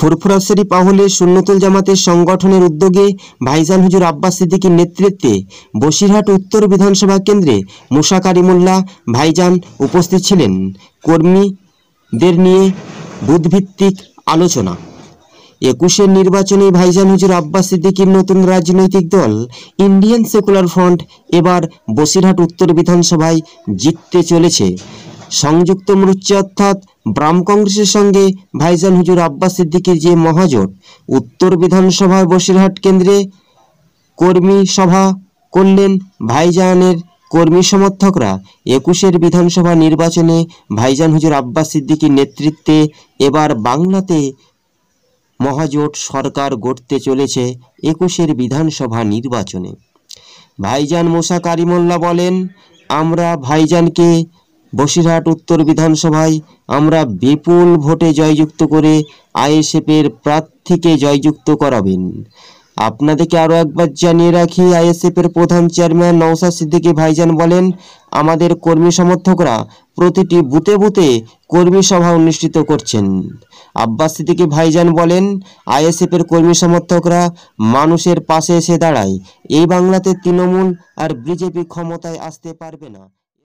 ফুরফুরা শরীফ আহলে সুন্নতুল জামাতের সংগঠনের উদ্যোগে ভাইজান হুজুর আব্বাস সিদ্দিকীর নেতৃত্বে বসিরহাট উত্তর বিধানসভা কেন্দ্রে মুসা কারিমুল্লাহ ভাইজান উপস্থিত ছিলেন কর্মীদের নিয়ে বুধভিত্তিক আলোচনা একুশের নির্বাচনে ভাইজান হুজুর আব্বাস সিদ্দিকীর নতুন রাজনৈতিক দল ইন্ডিয়ান সেকুলার ফ্রন্ট এবার বসিরহাট উত্তর বিধানসভায় জিততে চলেছে সংযুক্ত মোর্চা অর্থাৎ ব্রাম কংগ্রেসের সঙ্গে ভাইজান হুজুর আব্বাস সিদ্দিকির যে মহাজোট উত্তর বিধানসভার বসিরহাট কেন্দ্রে কর্মী সভা করলেন ভাইজানের কর্মী সমর্থকরা একুশের বিধানসভা নির্বাচনে ভাইজান হুজুর আব্বাস সিদ্দিকির নেতৃত্বে এবার বাংলাতে মহাজোট সরকার গড়তে চলেছে একুশের বিধানসভা নির্বাচনে ভাইজান মোসা কারিমোল্লা বলেন আমরা ভাইজানকে বসিরহাট উত্তর বিধানসভায় আমরা বিপুল ভোটে জয়যুক্ত করে আইএসএফের প্রার্থীকে জয়যুক্ত করাবেন আপনাদেরকে আরও একবার জানিয়ে রাখি আইএসএফের প্রধান চেয়ারম্যান নৌসা সিদ্দিকী ভাইজান বলেন আমাদের কর্মী সমর্থকরা প্রতিটি বুথে বুথে কর্মী সভা অনুষ্ঠিত করছেন আব্বাস সিদ্দিকী ভাইজান বলেন আইএসএফের কর্মী সমর্থকরা মানুষের পাশে এসে দাঁড়ায় এই বাংলাতে তৃণমূল আর বিজেপি ক্ষমতায় আসতে পারবে না